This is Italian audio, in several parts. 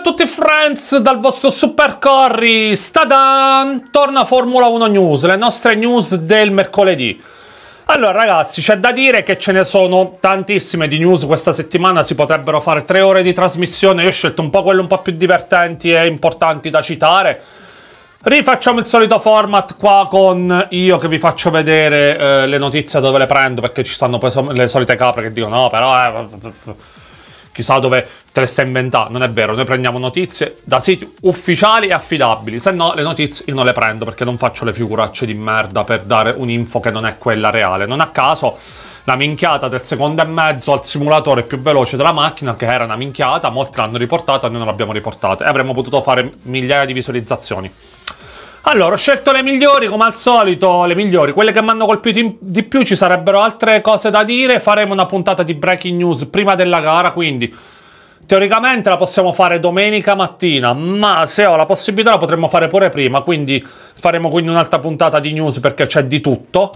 a tutti friends dal vostro Super Corri. Stadan! Torna Formula 1 News, le nostre news del mercoledì. Allora ragazzi, c'è da dire che ce ne sono tantissime di news questa settimana, si potrebbero fare tre ore di trasmissione, io ho scelto un po' quelle un po' più divertenti e importanti da citare. Rifacciamo il solito format qua con io che vi faccio vedere eh, le notizie dove le prendo, perché ci stanno poi le solite capre che dicono no però... Eh, chissà dove te le stai inventando. Non è vero, noi prendiamo notizie da siti ufficiali e affidabili, se no le notizie io non le prendo perché non faccio le figuracce di merda per dare un'info che non è quella reale. Non a caso la minchiata del secondo e mezzo al simulatore più veloce della macchina, che era una minchiata, molti l'hanno riportata, noi non l'abbiamo riportata e avremmo potuto fare migliaia di visualizzazioni. Allora, ho scelto le migliori, come al solito, le migliori. Quelle che mi hanno colpito di più, ci sarebbero altre cose da dire. Faremo una puntata di breaking news prima della gara, quindi teoricamente la possiamo fare domenica mattina, ma se ho la possibilità la potremmo fare pure prima, quindi faremo quindi un'altra puntata di news perché c'è di tutto.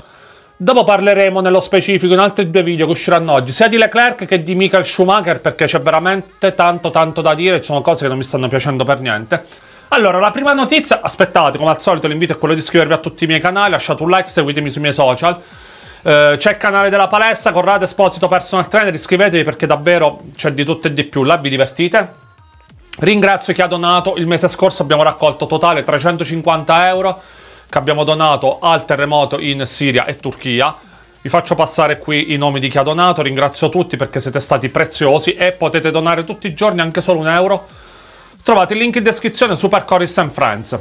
Dopo parleremo nello specifico in altri due video che usciranno oggi, sia di Leclerc che di Michael Schumacher, perché c'è veramente tanto tanto da dire, ci sono cose che non mi stanno piacendo per niente. Allora, la prima notizia, aspettate, come al solito l'invito è quello di iscrivervi a tutti i miei canali, lasciate un like, seguitemi sui miei social. Eh, c'è il canale della palestra, Corrado Esposito Personal Trainer, iscrivetevi perché davvero c'è di tutto e di più, là vi divertite. Ringrazio chi ha donato, il mese scorso abbiamo raccolto totale 350 euro che abbiamo donato al terremoto in Siria e Turchia. Vi faccio passare qui i nomi di chi ha donato, ringrazio tutti perché siete stati preziosi e potete donare tutti i giorni anche solo un euro Trovate il link in descrizione su Parcoris and Friends.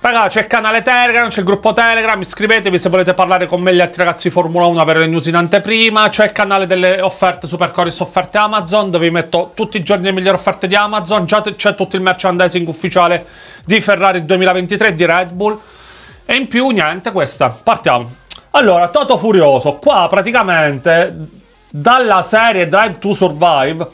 Ragazzi, c'è il canale Telegram, c'è il gruppo Telegram, iscrivetevi se volete parlare con me e gli altri ragazzi di Formula 1, avere le news in anteprima, c'è il canale delle offerte Supercoris offerte Amazon, dove vi metto tutti i giorni le migliori offerte di Amazon, già c'è tutto il merchandising ufficiale di Ferrari 2023 di Red Bull. E in più niente questa, partiamo. Allora, Toto Furioso, qua praticamente dalla serie Drive to Survive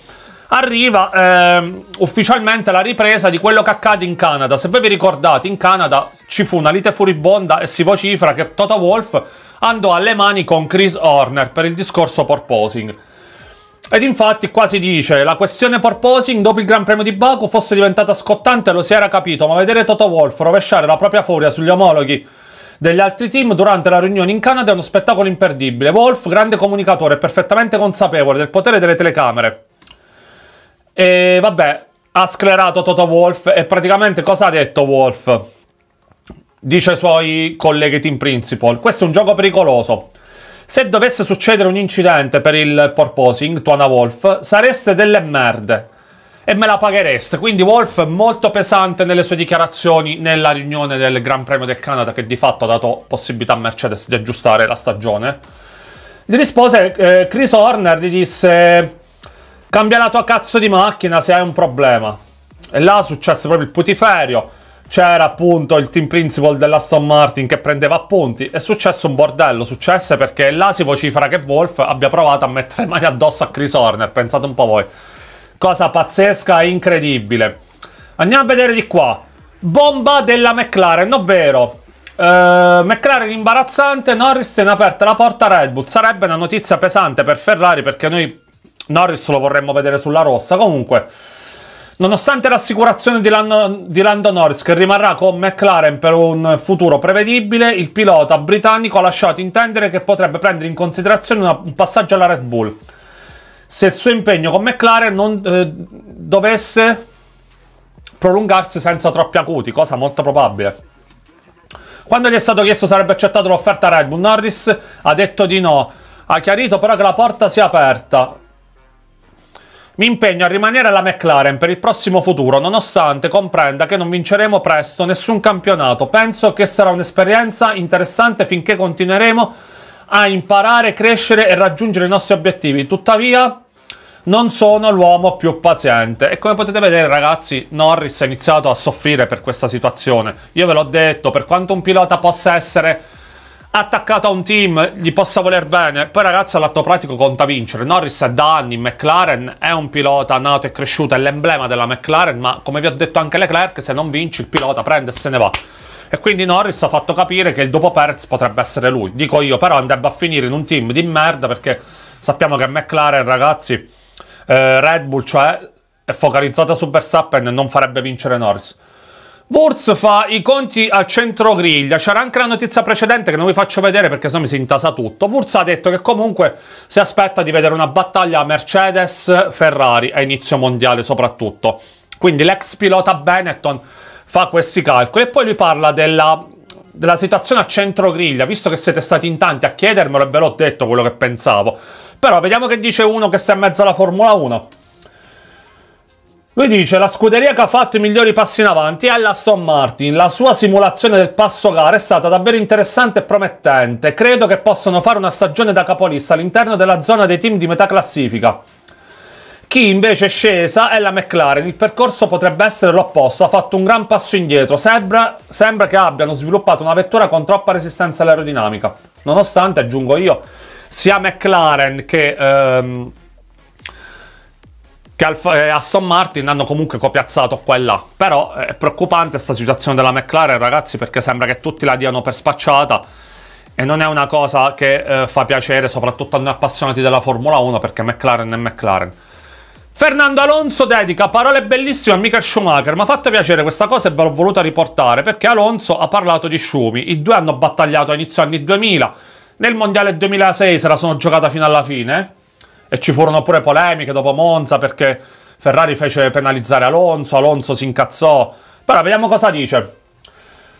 arriva eh, ufficialmente la ripresa di quello che accade in Canada. Se voi vi ricordate, in Canada ci fu una lite furibonda e si vocifera che Toto Wolf andò alle mani con Chris Horner per il discorso porposing. Ed infatti qua si dice la questione porposing dopo il Gran Premio di Baku fosse diventata scottante, lo si era capito, ma vedere Toto Wolf rovesciare la propria furia sugli omologhi degli altri team durante la riunione in Canada è uno spettacolo imperdibile. Wolf, grande comunicatore, è perfettamente consapevole del potere delle telecamere e vabbè, ha sclerato Toto Wolf e praticamente cosa ha detto Wolf? Dice ai suoi colleghi team principal, questo è un gioco pericoloso. Se dovesse succedere un incidente per il porposing, Tuana Wolf, sareste delle merde e me la paghereste. Quindi Wolf è molto pesante nelle sue dichiarazioni nella riunione del Gran Premio del Canada che di fatto ha dato possibilità a Mercedes di aggiustare la stagione. Gli rispose eh, Chris Horner, gli disse Cambia la tua cazzo di macchina se hai un problema. E là successe proprio il putiferio. C'era appunto il team principal dell'Aston Martin che prendeva appunti. È successo un bordello. Successe perché là si vocifera che Wolf abbia provato a mettere le mani addosso a Chris Horner. Pensate un po' voi. Cosa pazzesca e incredibile. Andiamo a vedere di qua. Bomba della McLaren, ovvero Uh, eh, McLaren imbarazzante, Norris tiene aperta la porta a Red Bull. Sarebbe una notizia pesante per Ferrari perché noi Norris lo vorremmo vedere sulla rossa. Comunque, nonostante l'assicurazione di, Lando, di Lando Norris che rimarrà con McLaren per un futuro prevedibile, il pilota britannico ha lasciato intendere che potrebbe prendere in considerazione una, un passaggio alla Red Bull se il suo impegno con McLaren non eh, dovesse prolungarsi senza troppi acuti, cosa molto probabile. Quando gli è stato chiesto se sarebbe accettato l'offerta Red Bull, Norris ha detto di no. Ha chiarito però che la porta si è aperta mi impegno a rimanere alla McLaren per il prossimo futuro, nonostante comprenda che non vinceremo presto nessun campionato. Penso che sarà un'esperienza interessante finché continueremo a imparare, crescere e raggiungere i nostri obiettivi. Tuttavia, non sono l'uomo più paziente. E come potete vedere, ragazzi, Norris ha iniziato a soffrire per questa situazione. Io ve l'ho detto, per quanto un pilota possa essere attaccato a un team, gli possa voler bene, poi ragazzi all'atto pratico conta vincere. Norris è da anni in McLaren, è un pilota nato e cresciuto, è l'emblema della McLaren, ma come vi ho detto anche Leclerc, se non vinci il pilota prende e se ne va. E quindi Norris ha fatto capire che il dopo Perez potrebbe essere lui. Dico io, però andrebbe a finire in un team di merda perché sappiamo che McLaren, ragazzi, eh, Red Bull, cioè, è focalizzata su Verstappen e non farebbe vincere Norris. Wurz fa i conti a centrogriglia, c'era anche la notizia precedente che non vi faccio vedere perché sennò mi si intasa tutto. Wurz ha detto che comunque si aspetta di vedere una battaglia Mercedes-Ferrari a inizio mondiale soprattutto. Quindi l'ex pilota Benetton fa questi calcoli e poi lui parla della, della situazione a centrogriglia, visto che siete stati in tanti a chiedermelo e ve l'ho detto quello che pensavo. Però vediamo che dice uno che sta in mezzo alla Formula 1. Lui dice: La scuderia che ha fatto i migliori passi in avanti è la Aston Martin. La sua simulazione del passo gara è stata davvero interessante e promettente. Credo che possano fare una stagione da capolista all'interno della zona dei team di metà classifica. Chi invece è scesa è la McLaren. Il percorso potrebbe essere l'opposto, ha fatto un gran passo indietro. Sembra, sembra che abbiano sviluppato una vettura con troppa resistenza all'aerodinamica. Nonostante, aggiungo io, sia McLaren che. Ehm, che eh, Aston Martin hanno comunque copiazzato qua e là. Però eh, è preoccupante questa situazione della McLaren, ragazzi, perché sembra che tutti la diano per spacciata e non è una cosa che eh, fa piacere soprattutto a noi appassionati della Formula 1 perché McLaren è McLaren. Fernando Alonso dedica parole bellissime a Michael Schumacher, mi ha fatto piacere questa cosa e ve l'ho voluta riportare perché Alonso ha parlato di Schumi, i due hanno battagliato a inizio anni 2000, nel Mondiale 2006 se la sono giocata fino alla fine, e ci furono pure polemiche dopo Monza perché Ferrari fece penalizzare Alonso, Alonso si incazzò. Però vediamo cosa dice.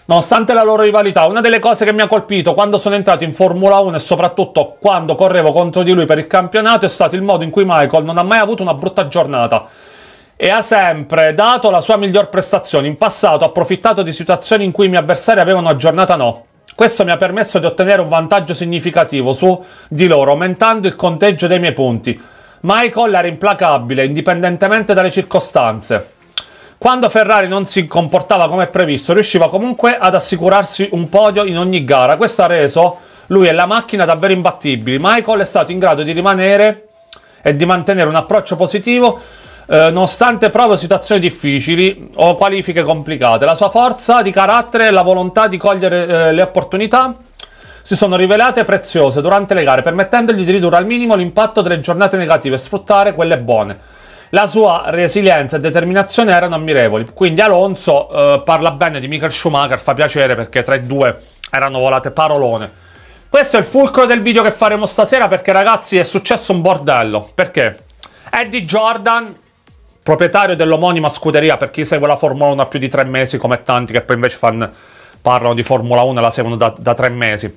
Nonostante la loro rivalità, una delle cose che mi ha colpito quando sono entrato in Formula 1 e soprattutto quando correvo contro di lui per il campionato è stato il modo in cui Michael non ha mai avuto una brutta giornata e ha sempre dato la sua miglior prestazione. In passato ha approfittato di situazioni in cui i miei avversari avevano una giornata no. Questo mi ha permesso di ottenere un vantaggio significativo su di loro, aumentando il conteggio dei miei punti. Michael era implacabile, indipendentemente dalle circostanze. Quando Ferrari non si comportava come previsto, riusciva comunque ad assicurarsi un podio in ogni gara. Questo ha reso lui e la macchina davvero imbattibili. Michael è stato in grado di rimanere e di mantenere un approccio positivo eh, nonostante prova situazioni difficili o qualifiche complicate, la sua forza di carattere e la volontà di cogliere eh, le opportunità si sono rivelate preziose durante le gare, permettendogli di ridurre al minimo l'impatto delle giornate negative e sfruttare quelle buone. La sua resilienza e determinazione erano ammirevoli, quindi Alonso eh, parla bene di Michael Schumacher, fa piacere perché tra i due erano volate parolone. Questo è il fulcro del video che faremo stasera perché ragazzi è successo un bordello, perché Eddie Jordan proprietario dell'omonima scuderia, per chi segue la Formula 1 da più di tre mesi, come tanti che poi invece fan, parlano di Formula 1 e la seguono da, da tre mesi.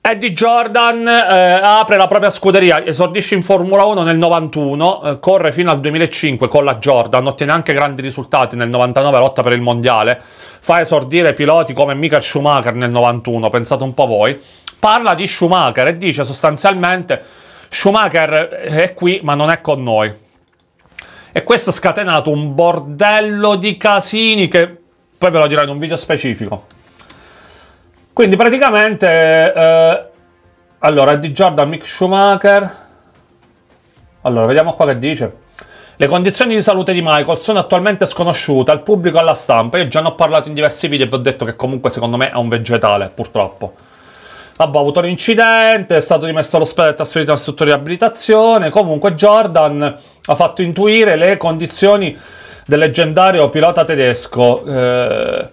Eddie Jordan eh, apre la propria scuderia, esordisce in Formula 1 nel 91, eh, corre fino al 2005 con la Jordan, ottiene anche grandi risultati nel 99, lotta per il mondiale, fa esordire piloti come Michael Schumacher nel 91, pensate un po' voi. Parla di Schumacher e dice sostanzialmente Schumacher è qui ma non è con noi. E questo ha scatenato un bordello di casini che poi ve lo dirò in un video specifico. Quindi praticamente... Eh, allora, di Jordan Mick Schumacher... Allora, vediamo qua che dice. Le condizioni di salute di Michael sono attualmente sconosciute al pubblico e alla stampa. Io già ne ho parlato in diversi video e vi ho detto che comunque secondo me è un vegetale, purtroppo. Vabbè, ha avuto un incidente, è stato dimesso all'ospedale e trasferito in struttura di abilitazione. Comunque Jordan ha fatto intuire le condizioni del leggendario pilota tedesco eh,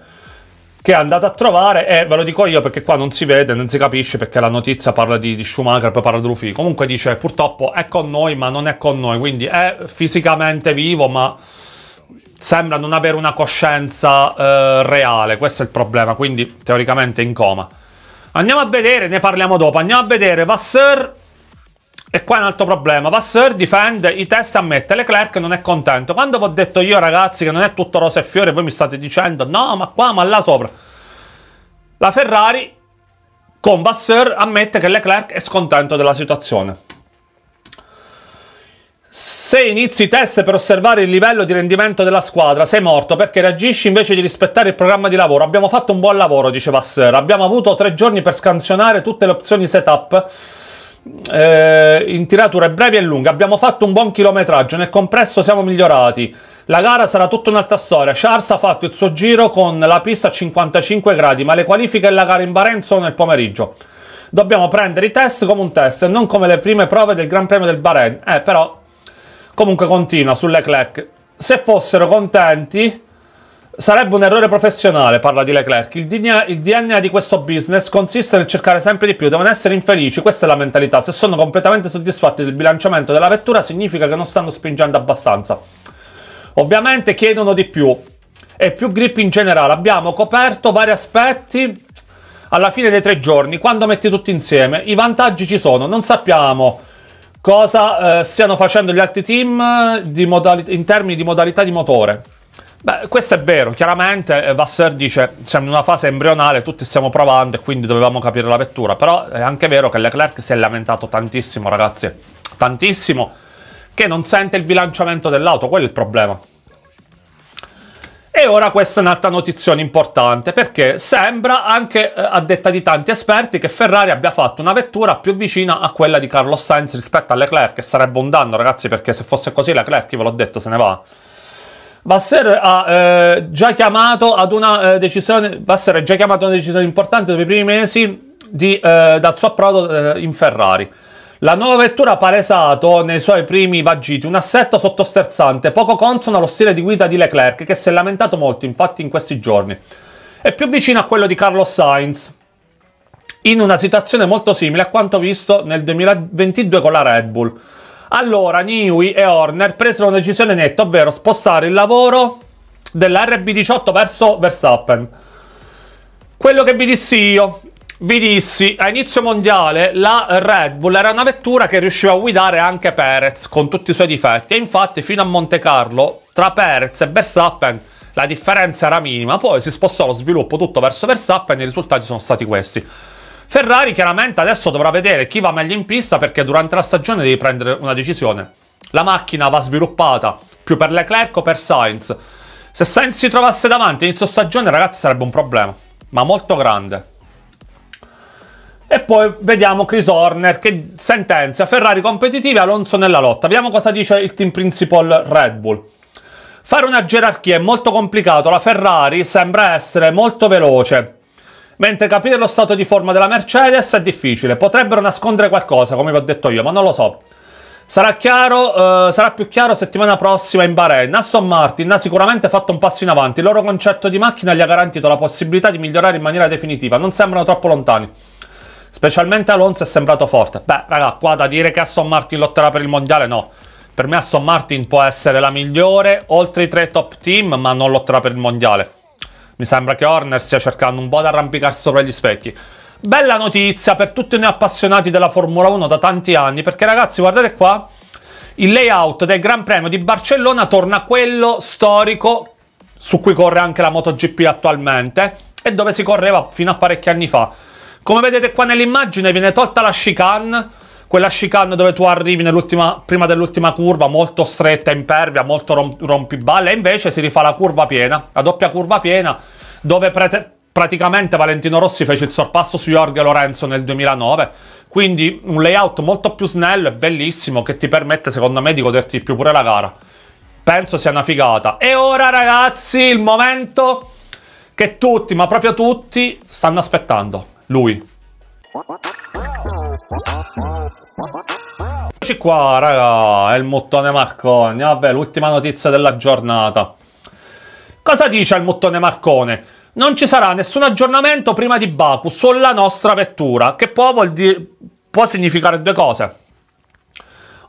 che è andato a trovare e ve lo dico io perché qua non si vede, non si capisce perché la notizia parla di, di Schumacher, poi parla di Rufi. Comunque dice purtroppo è con noi ma non è con noi, quindi è fisicamente vivo ma sembra non avere una coscienza eh, reale, questo è il problema, quindi teoricamente è in coma. Andiamo a vedere, ne parliamo dopo. Andiamo a vedere Vasseur. E qua è un altro problema. Vasseur difende i test, ammette Leclerc non è contento. Quando vi ho detto io, ragazzi, che non è tutto rosa e fiore, voi mi state dicendo no, ma qua, ma là sopra. La Ferrari con Vasseur ammette che Leclerc è scontento della situazione. Se inizi i test per osservare il livello di rendimento della squadra, sei morto perché reagisci invece di rispettare il programma di lavoro. Abbiamo fatto un buon lavoro, diceva Sir. Abbiamo avuto tre giorni per scansionare tutte le opzioni setup. Eh, in tirature brevi e lunghe abbiamo fatto un buon chilometraggio nel compresso siamo migliorati la gara sarà tutta un'altra storia Charles ha fatto il suo giro con la pista a 55 gradi ma le qualifiche e la gara in Bahrain sono nel pomeriggio dobbiamo prendere i test come un test e non come le prime prove del Gran Premio del Bahrain eh però Comunque continua sull'Eclerc. Se fossero contenti, sarebbe un errore professionale, parla di Leclerc. Il DNA, il DNA, di questo business consiste nel cercare sempre di più, devono essere infelici, questa è la mentalità. Se sono completamente soddisfatti del bilanciamento della vettura, significa che non stanno spingendo abbastanza. Ovviamente chiedono di più e più grip in generale. Abbiamo coperto vari aspetti alla fine dei tre giorni. Quando metti tutti insieme, i vantaggi ci sono, non sappiamo cosa eh, stiano facendo gli altri team in termini di modalità di motore. Beh, questo è vero, chiaramente eh, Vassar dice siamo in una fase embrionale, tutti stiamo provando e quindi dovevamo capire la vettura, però è anche vero che Leclerc si è lamentato tantissimo ragazzi, tantissimo, che non sente il bilanciamento dell'auto, quello è il problema. E ora questa è un'altra notizia importante perché sembra anche eh, a detta di tanti esperti che Ferrari abbia fatto una vettura più vicina a quella di Carlos Sainz rispetto alle Leclerc, che sarebbe un danno ragazzi perché se fosse così Leclerc, ve l'ho detto, se ne va. Vasser ha eh, già chiamato ad una eh, decisione, Vasser ha già chiamato una decisione importante dopo i primi mesi di, eh, dal suo approdo eh, in Ferrari. La nuova vettura ha palesato nei suoi primi vagiti un assetto sottosterzante, poco consono allo stile di guida di Leclerc, che si è lamentato molto, infatti, in questi giorni. È più vicino a quello di Carlos Sainz, in una situazione molto simile a quanto visto nel 2022 con la Red Bull. Allora, Newey e Horner presero una decisione netta, ovvero spostare il lavoro dell'RB18 verso Verstappen. Quello che vi dissi io, vi dissi a inizio mondiale la Red Bull era una vettura che riusciva a guidare anche Perez con tutti i suoi difetti e infatti fino a Monte Carlo tra Perez e Verstappen la differenza era minima, poi si spostò lo sviluppo tutto verso Verstappen e i risultati sono stati questi. Ferrari chiaramente adesso dovrà vedere chi va meglio in pista perché durante la stagione devi prendere una decisione. La macchina va sviluppata più per Leclerc o per Sainz. Se Sainz si trovasse davanti inizio stagione, ragazzi, sarebbe un problema, ma molto grande. E poi vediamo Chris Horner che sentenzia Ferrari competitivi Alonso nella lotta. Vediamo cosa dice il team principal Red Bull. Fare una gerarchia è molto complicato, la Ferrari sembra essere molto veloce. Mentre capire lo stato di forma della Mercedes è difficile, potrebbero nascondere qualcosa, come vi ho detto io, ma non lo so. Sarà, chiaro, eh, sarà più chiaro settimana prossima in Bahrain. Aston Martin ha sicuramente fatto un passo in avanti, il loro concetto di macchina gli ha garantito la possibilità di migliorare in maniera definitiva, non sembrano troppo lontani. Specialmente Alonso è sembrato forte. Beh, raga, qua da dire che Aston Martin lotterà per il mondiale, no. Per me Aston Martin può essere la migliore, oltre i tre top team, ma non lotterà per il mondiale. Mi sembra che Horner stia cercando un po' di arrampicarsi sopra gli specchi. Bella notizia per tutti noi appassionati della Formula 1 da tanti anni, perché ragazzi, guardate qua, il layout del Gran Premio di Barcellona torna a quello storico su cui corre anche la MotoGP attualmente e dove si correva fino a parecchi anni fa. Come vedete qua nell'immagine viene tolta la chicane, quella chicane dove tu arrivi prima dell'ultima curva, molto stretta, impervia, molto romp rompiballe, e invece si rifà la curva piena, la doppia curva piena, dove praticamente Valentino Rossi fece il sorpasso su Jorge Lorenzo nel 2009, quindi un layout molto più snello e bellissimo che ti permette secondo me di goderti più pure la gara. Penso sia una figata. E ora ragazzi, il momento che tutti, ma proprio tutti, stanno aspettando. Lui. Eccoci qua, raga, è il mottone Marconi. Vabbè, ah, l'ultima notizia della giornata. Cosa dice il mottone Marconi? Non ci sarà nessun aggiornamento prima di Baku sulla nostra vettura, che può, può significare due cose.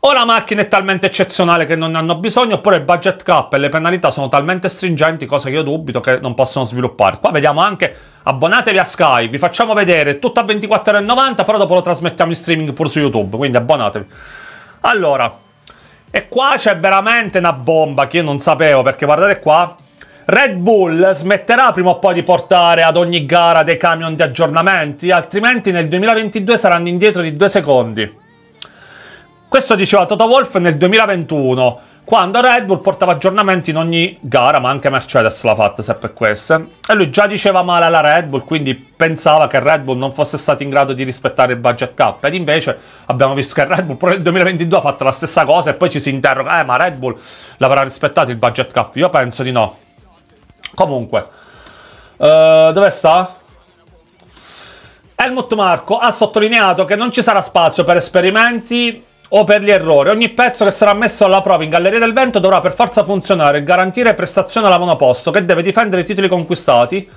O la macchina è talmente eccezionale che non ne hanno bisogno, oppure il budget cap e le penalità sono talmente stringenti, cosa che io dubito, che non possono sviluppare. Qua vediamo anche, abbonatevi a Sky, vi facciamo vedere tutto a 24,90€, però dopo lo trasmettiamo in streaming pure su YouTube, quindi abbonatevi. Allora, e qua c'è veramente una bomba che io non sapevo, perché guardate qua, Red Bull smetterà prima o poi di portare ad ogni gara dei camion di aggiornamenti, altrimenti nel 2022 saranno indietro di due secondi. Questo diceva Toto Wolff nel 2021, quando Red Bull portava aggiornamenti in ogni gara, ma anche Mercedes l'ha fatta sempre queste. E lui già diceva male alla Red Bull, quindi pensava che Red Bull non fosse stato in grado di rispettare il budget cap. Ed invece abbiamo visto che Red Bull proprio nel 2022 ha fatto la stessa cosa e poi ci si interroga, eh ma Red Bull l'avrà rispettato il budget cap? Io penso di no. Comunque, uh, dove sta? Helmut Marco ha sottolineato che non ci sarà spazio per esperimenti o per gli errori. Ogni pezzo che sarà messo alla prova in Galleria del Vento dovrà per forza funzionare e garantire prestazione alla monoposto, che deve difendere i titoli conquistati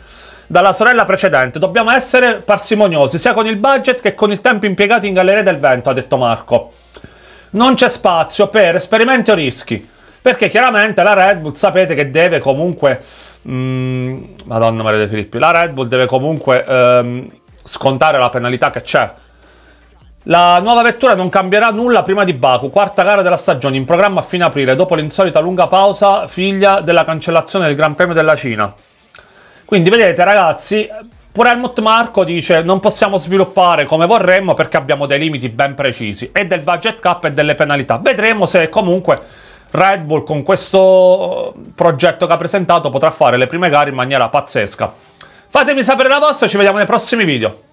dalla sorella precedente. Dobbiamo essere parsimoniosi, sia con il budget che con il tempo impiegato in Galleria del Vento, ha detto Marco. Non c'è spazio per esperimenti o rischi, perché chiaramente la Red Bull sapete che deve comunque... Mh, mm, Madonna Maria De Filippi, la Red Bull deve comunque ehm, scontare la penalità che c'è la nuova vettura non cambierà nulla prima di Baku, quarta gara della stagione in programma a fine aprile, dopo l'insolita lunga pausa figlia della cancellazione del Gran Premio della Cina. Quindi vedete ragazzi, pure Helmut Marco dice non possiamo sviluppare come vorremmo perché abbiamo dei limiti ben precisi e del budget cap e delle penalità. Vedremo se comunque Red Bull con questo progetto che ha presentato potrà fare le prime gare in maniera pazzesca. Fatemi sapere la vostra, ci vediamo nei prossimi video.